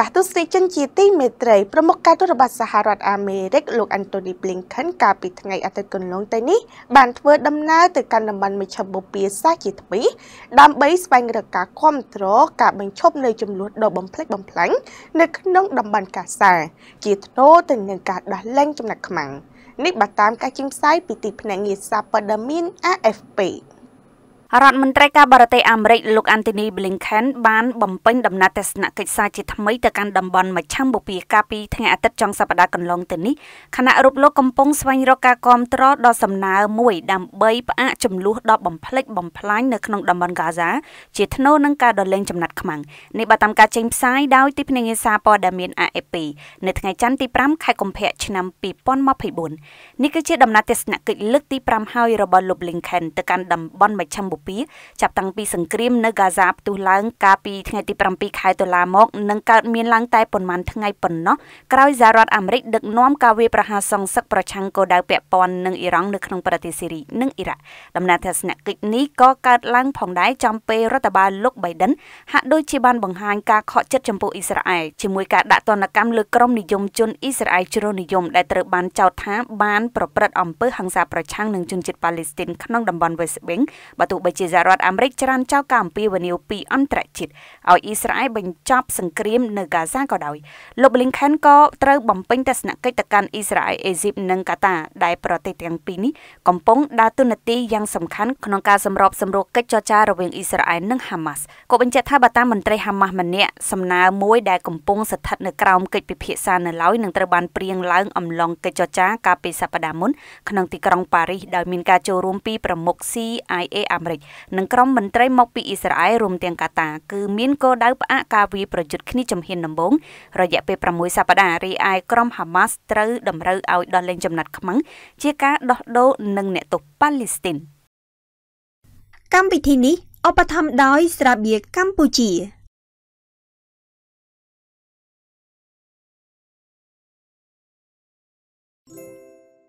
ចាស់ទស្សនិកជនជាទីមេត្រីប្រមុខការទូតរបស់សហរដ្ឋអាមេរិកលោកអាន់តូនី Blinken កាលពីថ្ងៃអាទិត្យកន្លងទៅនេះ បានធ្វើដំណើរទៅកាន់តំបន់មជ្ឈបូព៌ាសាជាថ្មីដើម្បីស្វែងរកការគ្រប់គ្រងការបញ្ឈប់នៅចំនួនដ៏បំផ្លិចបំផ្លាញនៅក្នុងតំបន់កាសា ជាថ្នូរទៅនឹងការដោះលែងចំណាក់ខ្មាំងនេះបើតាមការចេញផ្សាយពីទីភ្នាក់ងារសារព័ត៌មាន AFP រដ្ឋមន្ត្រីការបរទេសអាមេរិកលោក Anthony Blinken បានបំពេញដំណើរទស្សនកិច្ចសារជាថ្មីទៅកាន់តំបន់មជ្ឈមបូព៌ាកាលពីថ្ងៃអាទិត្យចុងសប្តាហ៍កន្លងទៅនេះខណៈរូបលោកកំពុងស្វែងរកការគាំទ្រដល់សំណើមួយដើម្បីផ្អាកចំនួនដល់បំផ្លិចបំផ្លាញនៅក្នុងតំបន់កាហ្សាជាថ្នូរនឹងការដលេងចំណាត់ខ្មាំងនេះបើតាមការចេញផ្សាយដោយទីភ្នាក់ងារសារព័ត៌មាន AFP នៅថ្ងៃច័ន្ទទី5ខែកុម្ភៈឆ្នាំ2024នេះគឺជាដំណើរទស្សនកិច្ចលើកទី5ហើយរបស់លោក Blinken ទៅកាន់តំបន់មជ្ឈមម្ពុជាចាប់តាំងពីសង្គ្រាមនៅហ្គាហ្សាផ្ទុះឡើងកាលពីថ្ងៃទី7ខែតុលាមកនឹងកើតមានឡើងតែប៉ុន្មានថ្ងៃប៉ុណ្ណោះក្រោយសហរដ្ឋអាមេរិកដឹកនាំការវាយប្រហារសងសឹកប្រឆាំងគោលដៅពាក់ព័ន្ធនឹងអ៊ីរ៉ង់នៅក្នុងប្រទេសស៊េរីនិងអ៊ីរ៉ាក់ដំណើរទស្សនកិច្ចនេះក៏កើតឡើងផងដែរចំពេលរដ្ឋបាលលោក Biden ហាក់ដូចជាបានបង្ហាញការខកចិត្តចំពោះអ៊ីស្រាអែលជាមួយការដាក់ទណ្ឌកម្មលើក្រុមនិយមជនអ៊ីស្រាអែលជ្រុលនិយមដែលត្រូវបានចោទថាបាន ប្រព្រឹត្តអំពើហិង្សាប្រឆាំងនឹងជនជាតិប៉ាឡេស្ទីនក្នុងតំបន់ West Bank បើទោះប្រជាសហរដ្ឋអាមេរិកច្រានចោលការអំពាវនាវពីអន្តរជាតិឲ្យអ៊ីស្រាអែលបញ្ចប់សង្គ្រាមនៅហ្គាហ្សាក៏ដោយ លោក Blinken ក៏ត្រូវបំពេញទស្សនកិច្ចទៅកាន់អ៊ីស្រាអែលអេស៊ីបនិងកាតា ដែលប្រទេសទាំងពីរនេះកំពុងដើរតួនាទីយ៉ាងសំខាន់ក្នុងការសម្រប សម្រួលកិច្ចចរចារវាងអ៊ីស្រាអែលនិងហាម៉ាស់ក៏បញ្ជាក់ថាបើតាមមន្ត្រីហាម៉ាស់ម្នាក់សំណើមួយដែលកំពុងស្ថិតនៅក្រោមកិច្ចពិភាក្សានៅឡើយនឹងត្រូវបានព្រៀងឡើងអំឡុងកិច្ចចរចា កាលពីសប្តាហ៍មុនក្នុងទីក្រុងប៉ារីសដោយមានការចូលរួមពីប្រមុខ CIA អាមេរិកចនិងក្រុមមន្ត្រីមកពីអ៊ីស្រាអែលរួមទាំងកាតាគឺមានគោលដៅផ្អាកការវាយប្រយុទ្ធគ្នាជំហានដំបូងរយៈពេល6សប្តាហ៍រីឯក្រុមហាម៉ាស់ត្រូវតម្រូវឲ្យដោះលែងចំណាត់ខ្មាំងជាការដោះដូរនឹងអ្នកទោសប៉ាឡេស្ទីនកម្មវិធីនេះឧបត្ថម្ភដោយស្រាបៀកម្ពុជា